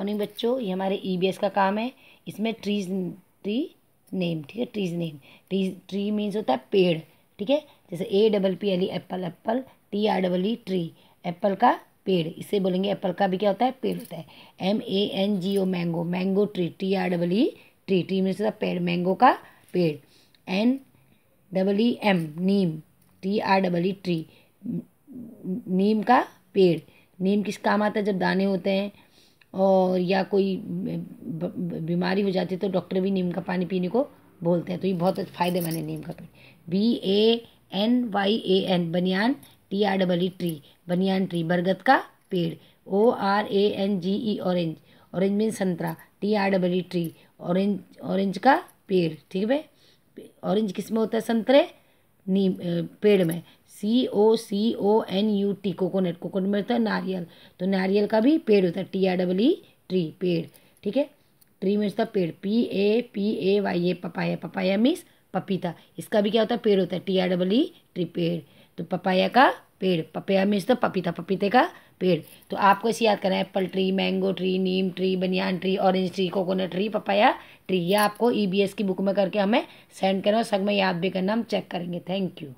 morning बच्चों ये हमारे ई e का काम है इसमें ट्रीज ट्री नेम ठीक है trees name tree tree means होता है पेड़ ठीक है जैसे A double P L E apple apple T R double E tree apple का पेड़ इसे बोलेंगे एप्पल का भी क्या होता है पेड़ होता है M A N G O mango mango tree T R double E tree tree means होता है पेड़ मैंगो का पेड़ N double E M neem T R double E tree neem का पेड़ नीम किस काम आता है जब दाने होते हैं और या कोई बीमारी हो जाती है तो डॉक्टर भी नीम का पानी पीने को बोलते हैं तो ये बहुत फ़ायदेमंद है नीम का पानी B A N Y A N banyan T R double E tree banyan tree बरगद का पेड़ O R A N G E orange orange mean संतरा T R double E tree orange orange का पेड़ ठीक है भाई ऑरेंज किस में होता है संतरे नीम पेड़ में C O C O N U T coconut coconut में होता है नारियल तो नारियल का भी पेड़ होता है T R double E tree पेड़ ठीक है ट्री में होता है पेड़ P A P A Y A papaya papaya means पपीता इसका भी क्या होता है पेड़ होता है T R double E tree पेड़ तो पपाया का पेड़ पपया मीन्स तो पपीता पपीते का पेड़ तो आपको इसे याद करना है apple tree mango tree neem tree banyan tree orange tree coconut tree papaya tree ये आपको ई e की बुक में करके हमें सेंड करना और सब में याद भी करना हम चेक करेंगे थैंक यू